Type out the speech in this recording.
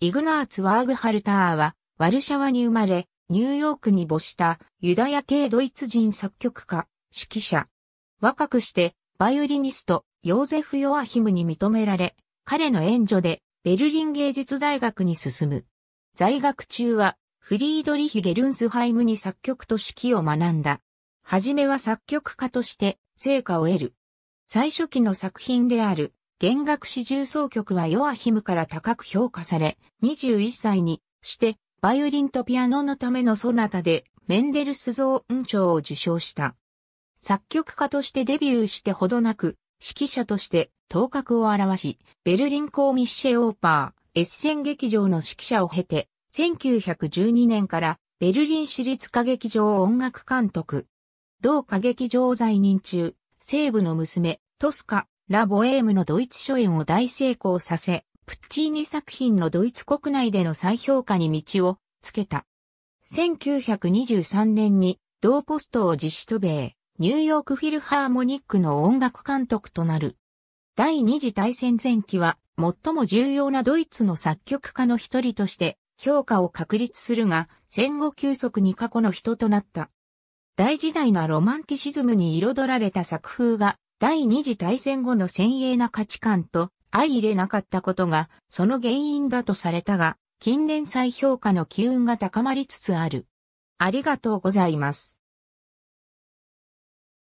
イグナーツ・ワーグハルターは、ワルシャワに生まれ、ニューヨークに没したユダヤ系ドイツ人作曲家、指揮者。若くして、バイオリニスト、ヨーゼフ・ヨアヒムに認められ、彼の援助で、ベルリン芸術大学に進む。在学中は、フリードリヒ・ゲルンスハイムに作曲と指揮を学んだ。はじめは作曲家として、成果を得る。最初期の作品である、弦楽四重奏曲はヨアヒムから高く評価され、21歳にして、バイオリンとピアノのためのソナタで、メンデルスゾーン賞を受賞した。作曲家としてデビューしてほどなく、指揮者として頭角を表し、ベルリン公ミッシェオーパー、エッセン劇場の指揮者を経て、1912年からベルリン市立歌劇場音楽監督。同歌劇場在任中、西部の娘、トスカ、ラ・ボエームのドイツ初演を大成功させ、プッチーニ作品のドイツ国内での再評価に道をつけた。1923年に同ポストを実施と米、ニューヨークフィルハーモニックの音楽監督となる。第二次大戦前期は最も重要なドイツの作曲家の一人として評価を確立するが、戦後急速に過去の人となった。大時代のロマンティシズムに彩られた作風が第二次大戦後の先鋭な価値観と相入れなかったことがその原因だとされたが、近年再評価の機運が高まりつつある。ありがとうございます。